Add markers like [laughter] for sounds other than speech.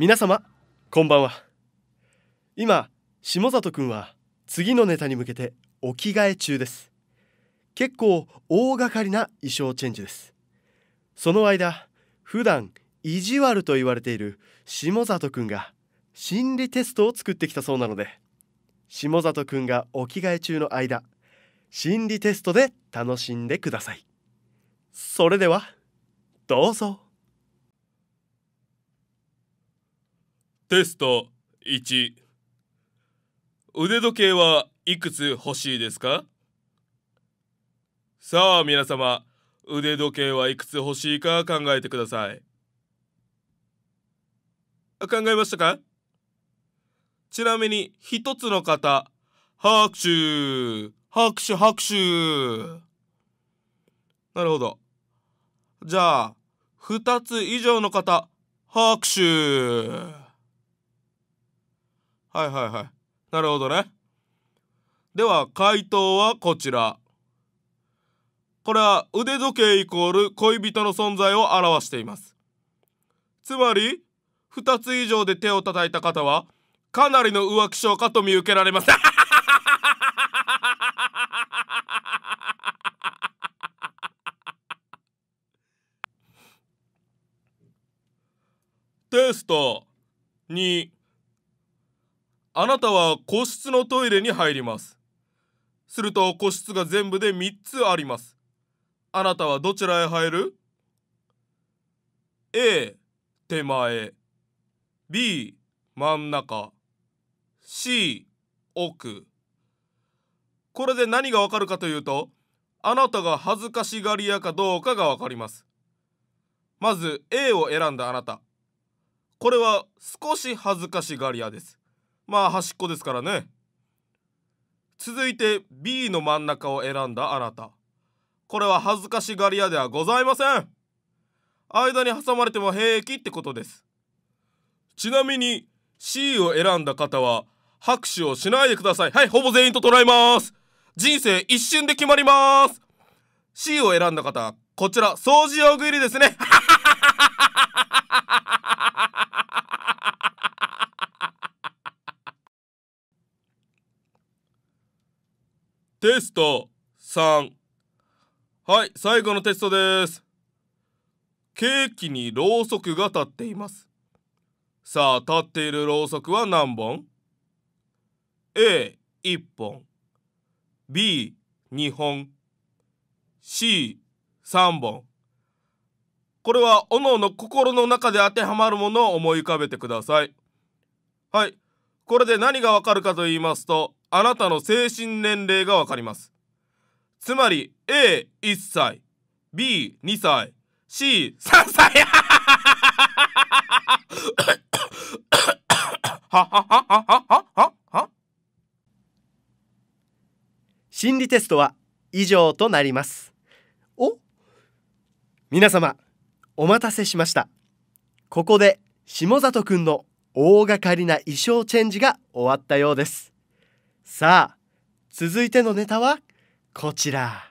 皆様こんばんは今下里くんは次のネタに向けてお着替え中です結構大掛かりな衣装チェンジですその間普段意地悪と言われている下里くんが心理テストを作ってきたそうなので下里くんがお着替え中の間心理テストで楽しんでくださいそれではどうぞテスト1腕時計はいくつ欲しいですかさあ皆様腕時計はいくつ欲しいか考えてください考えましたかちなみに一つの方拍手拍手拍手なるほどじゃあ二つ以上の方拍手はいはいはいなるほどねでは回答はこちらこれは腕時計イコール恋人の存在を表していますつまり2つ以上で手を叩いた方はかなりの浮気症かと見受けられます [laughs] テスト2あなたは個室のトイレに入りますすると個室が全部で3つありますあなたはどちらへ入る ?A 手前 B 真ん中 C 奥これで何がわかるかというとあなたが恥ずかしがり屋かどうかがわかりますまず A を選んだあなたこれは少し恥ずかしがり屋ですまあ端っこですからね続いて B の真ん中を選んだあなたこれは恥ずかしがり屋ではございません間に挟まれても平気ってことですちなみに C を選んだ方は拍手をしないでくださいはいほぼ全員と捉えます人生一瞬で決まります C を選んだ方こちら掃除用具入りですね [laughs] テスト3はい最後のテストですケーキにろうそくが立っていますさあ立っているろうそくは何本 ?A1 本 B2 本 C3 本これはおのおの心の中で当てはまるものを思い浮かべてくださいはいこれで何がわかるかと言いますとあなたの精神年齢がわかりますつまり A1 歳 B2 歳 C3 歳はははは心理テストは以上となりますお皆様お待たせしましたここで下里くんの大掛かりな衣装チェンジが終わったようですさあ続いてのネタはこちら